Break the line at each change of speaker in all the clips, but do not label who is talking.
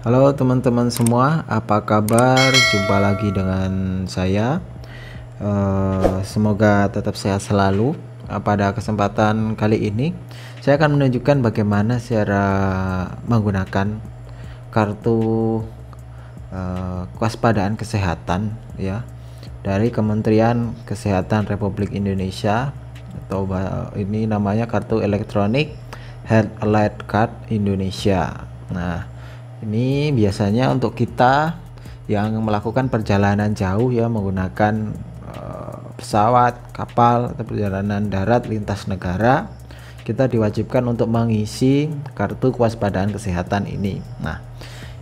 Halo teman-teman semua, apa kabar? Jumpa lagi dengan saya. Uh, semoga tetap sehat selalu. Uh, pada kesempatan kali ini, saya akan menunjukkan bagaimana cara menggunakan kartu uh, kewaspadaan kesehatan ya dari Kementerian Kesehatan Republik Indonesia atau ini namanya kartu elektronik Health Alert Card Indonesia. Nah, ini biasanya untuk kita yang melakukan perjalanan jauh ya menggunakan eh, pesawat, kapal atau perjalanan darat lintas negara kita diwajibkan untuk mengisi kartu kewaspadaan kesehatan ini. Nah,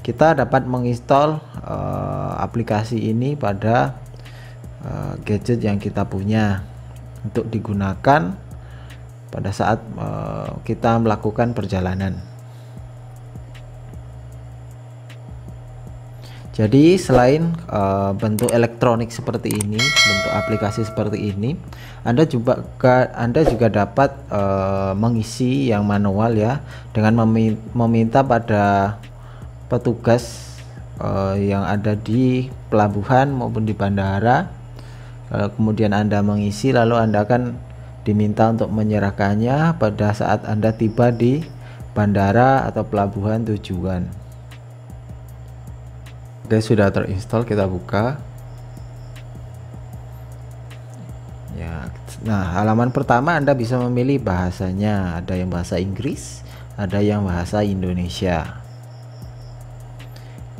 kita dapat menginstal uh, aplikasi ini pada uh, gadget yang kita punya untuk digunakan pada saat uh, kita melakukan perjalanan. Jadi selain uh, bentuk elektronik seperti ini, bentuk aplikasi seperti ini, Anda juga Anda juga dapat uh, mengisi yang manual ya dengan meminta pada petugas uh, yang ada di pelabuhan maupun di bandara. Uh, kemudian Anda mengisi lalu Anda akan diminta untuk menyerahkannya pada saat Anda tiba di bandara atau pelabuhan tujuan. Oke, sudah terinstall, kita buka. Ya, nah halaman pertama Anda bisa memilih bahasanya. Ada yang bahasa Inggris, ada yang bahasa Indonesia.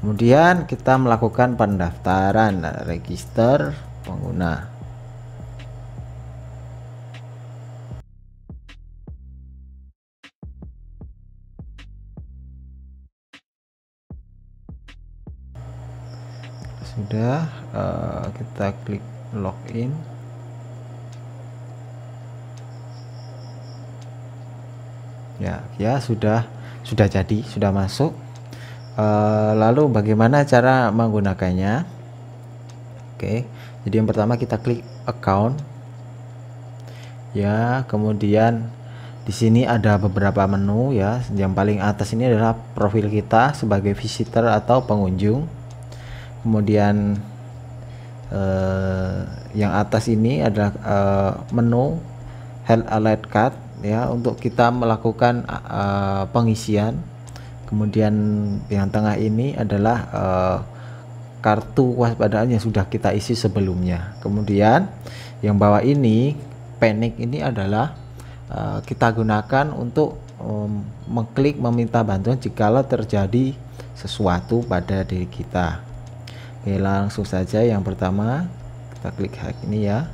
Kemudian kita melakukan pendaftaran register pengguna. sudah eh, kita klik login ya ya sudah sudah jadi sudah masuk eh, lalu bagaimana cara menggunakannya oke jadi yang pertama kita klik account ya kemudian di sini ada beberapa menu ya yang paling atas ini adalah profil kita sebagai visitor atau pengunjung kemudian eh, yang atas ini adalah eh, menu health alert card ya untuk kita melakukan eh, pengisian kemudian yang tengah ini adalah eh, kartu waspadanya yang sudah kita isi sebelumnya kemudian yang bawah ini panic ini adalah uh, kita gunakan untuk um, mengklik meminta bantuan jikalau terjadi sesuatu pada diri kita Oke, langsung saja yang pertama kita klik hack ini ya.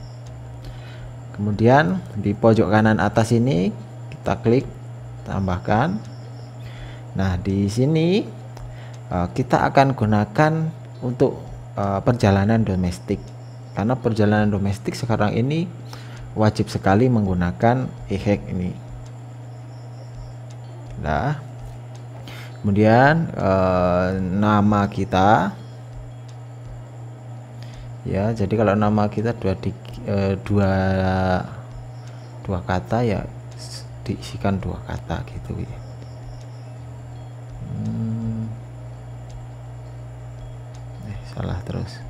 Kemudian di pojok kanan atas ini kita klik tambahkan. Nah, di sini e, kita akan gunakan untuk e, perjalanan domestik. Karena perjalanan domestik sekarang ini wajib sekali menggunakan e-hack ini. Nah, kemudian e, nama kita ya jadi kalau nama kita dua di, e, dua dua kata ya diisikan dua kata gitu ya hmm. eh, salah terus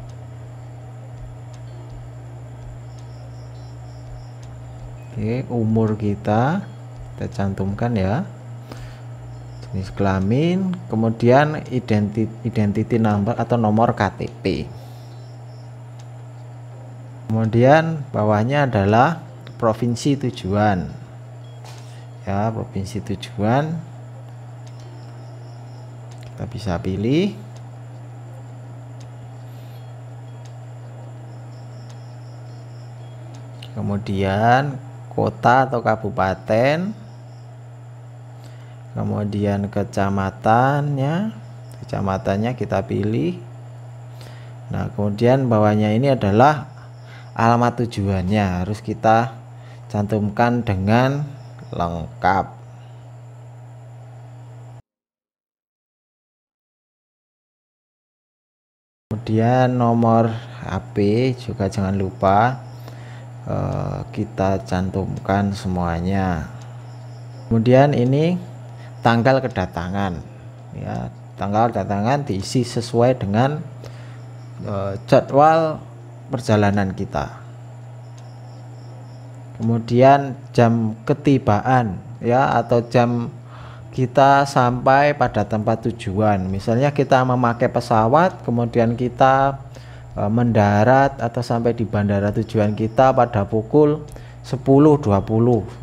Oke, umur kita kita cantumkan ya. Jenis kelamin, kemudian identiti identity number atau nomor KTP kemudian bawahnya adalah provinsi tujuan ya provinsi tujuan kita bisa pilih kemudian kota atau kabupaten kemudian kecamatannya kecamatannya kita pilih nah kemudian bawahnya ini adalah alamat tujuannya harus kita cantumkan dengan lengkap kemudian nomor HP juga jangan lupa eh, kita cantumkan semuanya kemudian ini tanggal kedatangan ya tanggal kedatangan diisi sesuai dengan eh, jadwal perjalanan kita. Kemudian jam ketibaan ya atau jam kita sampai pada tempat tujuan. Misalnya kita memakai pesawat, kemudian kita e, mendarat atau sampai di bandara tujuan kita pada pukul 10.20.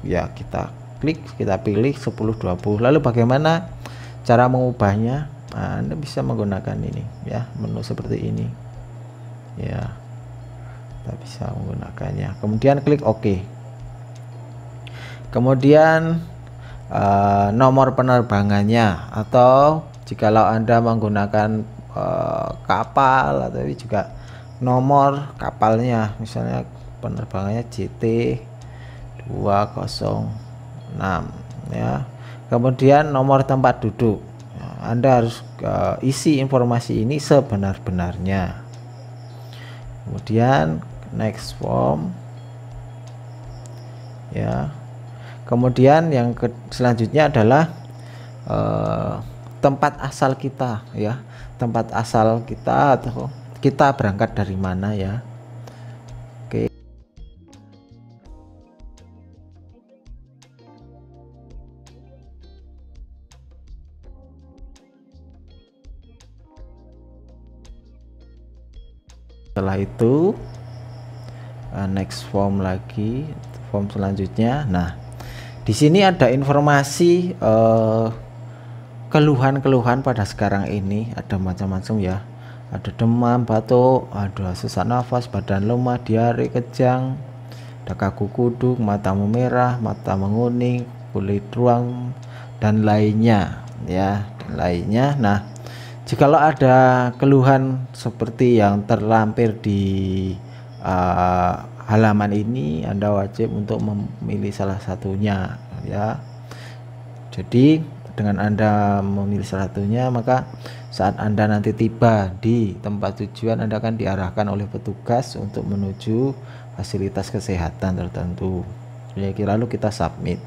Ya, kita klik, kita pilih 10.20. Lalu bagaimana cara mengubahnya? Nah, Anda bisa menggunakan ini ya, menu seperti ini. Ya tak bisa menggunakannya kemudian klik OK kemudian uh, nomor penerbangannya atau jikalau anda menggunakan uh, kapal atau juga nomor kapalnya misalnya penerbangannya CT 206 ya kemudian nomor tempat duduk anda harus uh, isi informasi ini sebenar-benarnya kemudian next form ya kemudian yang ke, selanjutnya adalah eh, tempat asal kita ya tempat asal kita atau kita berangkat dari mana ya oke setelah itu Eh, next form lagi form selanjutnya nah di sini ada informasi eh, keluhan-keluhan pada sekarang ini ada macam-macam ya ada demam batuk ada sesak nafas badan lemah diare kejang ada kaku kuduk mata memerah mata menguning kulit ruang dan lainnya ya dan lainnya nah jikalau ada keluhan seperti yang terlampir di uh, halaman ini Anda wajib untuk memilih salah satunya ya. Jadi dengan Anda memilih salah satunya maka saat Anda nanti tiba di tempat tujuan Anda akan diarahkan oleh petugas untuk menuju fasilitas kesehatan tertentu. jadi lalu kita submit.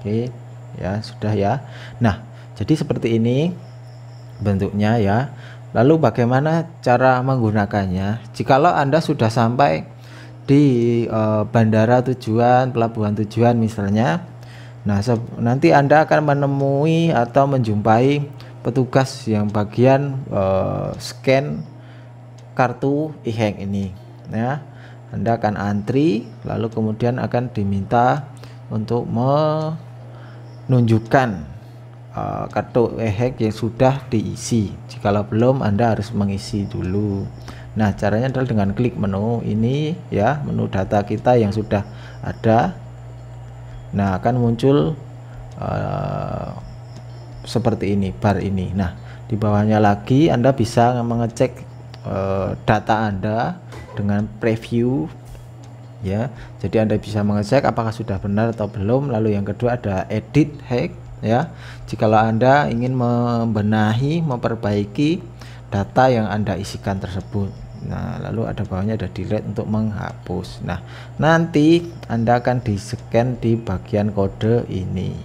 Oke, ya sudah ya. Nah, jadi seperti ini bentuknya ya. Lalu bagaimana cara menggunakannya? Jikalau Anda sudah sampai di uh, bandara tujuan, pelabuhan tujuan misalnya. Nah, nanti Anda akan menemui atau menjumpai petugas yang bagian uh, scan kartu e ini ya. Anda akan antri lalu kemudian akan diminta untuk menunjukkan Eh, ketuk kartu ehek yang sudah diisi jikalau belum Anda harus mengisi dulu Nah caranya adalah dengan klik menu ini ya menu data kita yang sudah ada Nah akan muncul uh, seperti ini bar ini Nah di bawahnya lagi Anda bisa mengecek uh, data Anda dengan preview ya jadi Anda bisa mengecek apakah sudah benar atau belum lalu yang kedua ada edit hack ya. Jikalau Anda ingin membenahi, memperbaiki data yang Anda isikan tersebut. Nah, lalu ada bawahnya ada delete untuk menghapus. Nah, nanti Anda akan di-scan di bagian kode ini.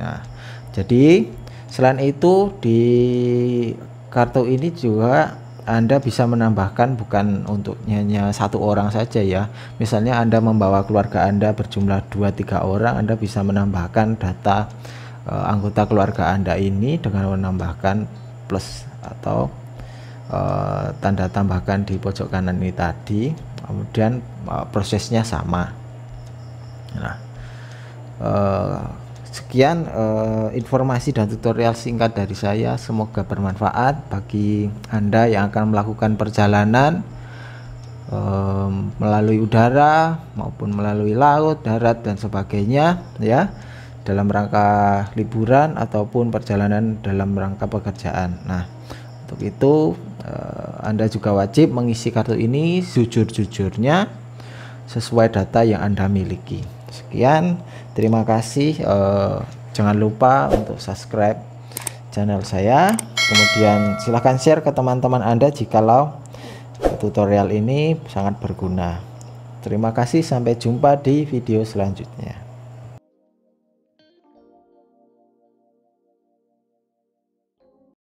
Nah, jadi selain itu di kartu ini juga anda bisa menambahkan bukan untuk hanya satu orang saja ya. Misalnya Anda membawa keluarga Anda berjumlah 2-3 orang, Anda bisa menambahkan data e, anggota keluarga Anda ini dengan menambahkan plus atau e, tanda tambahkan di pojok kanan ini tadi. Kemudian e, prosesnya sama. Nah, e, Sekian uh, informasi dan tutorial singkat dari saya. Semoga bermanfaat bagi Anda yang akan melakukan perjalanan um, melalui udara maupun melalui laut, darat dan sebagainya ya. Dalam rangka liburan ataupun perjalanan dalam rangka pekerjaan. Nah, untuk itu uh, Anda juga wajib mengisi kartu ini jujur-jujurnya sesuai data yang Anda miliki. Sekian terima kasih uh, jangan lupa untuk subscribe channel saya kemudian silahkan share ke teman-teman anda jikalau tutorial ini sangat berguna terima kasih sampai jumpa di video selanjutnya